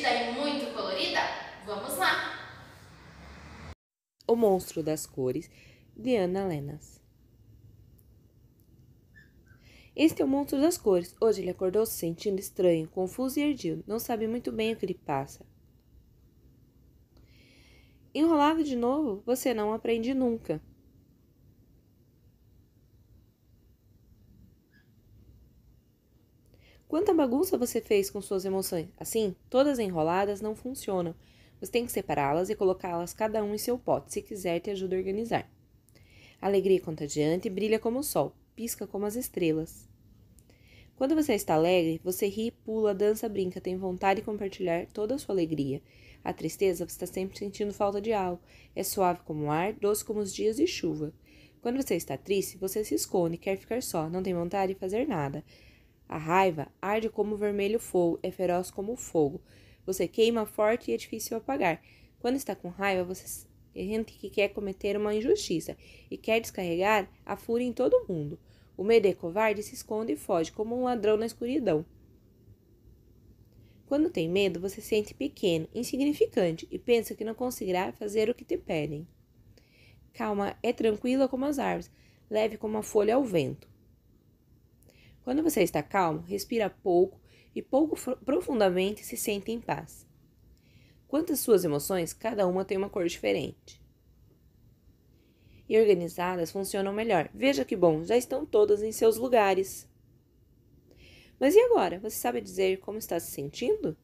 divertida e muito colorida? Vamos lá! O Monstro das Cores, de Ana Lenas. Este é o Monstro das Cores. Hoje ele acordou se sentindo estranho, confuso e ardido. Não sabe muito bem o que lhe passa. Enrolado de novo, você não aprende nunca. Quanta bagunça você fez com suas emoções? Assim, todas enroladas não funcionam. Você tem que separá-las e colocá-las cada um em seu pote, se quiser te ajuda a organizar. A alegria contagiante brilha como o sol, pisca como as estrelas. Quando você está alegre, você ri, pula, dança, brinca, tem vontade de compartilhar toda a sua alegria. A tristeza você está sempre sentindo falta de algo. É suave como o ar, doce como os dias de chuva. Quando você está triste, você se esconde, quer ficar só, não tem vontade de fazer nada. A raiva arde como vermelho fogo, é feroz como fogo. Você queima forte e é difícil apagar. Quando está com raiva, você sente que quer cometer uma injustiça e quer descarregar a fúria em todo mundo. O medo é covarde se esconde e foge, como um ladrão na escuridão. Quando tem medo, você sente pequeno, insignificante e pensa que não conseguirá fazer o que te pedem. Calma é tranquila como as árvores, leve como a folha ao vento. Quando você está calmo, respira pouco e pouco profundamente se sente em paz. Quanto às suas emoções, cada uma tem uma cor diferente. E organizadas funcionam melhor. Veja que bom, já estão todas em seus lugares. Mas e agora? Você sabe dizer como está se sentindo?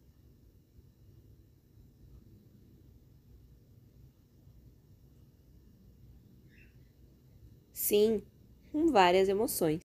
Sim, com várias emoções.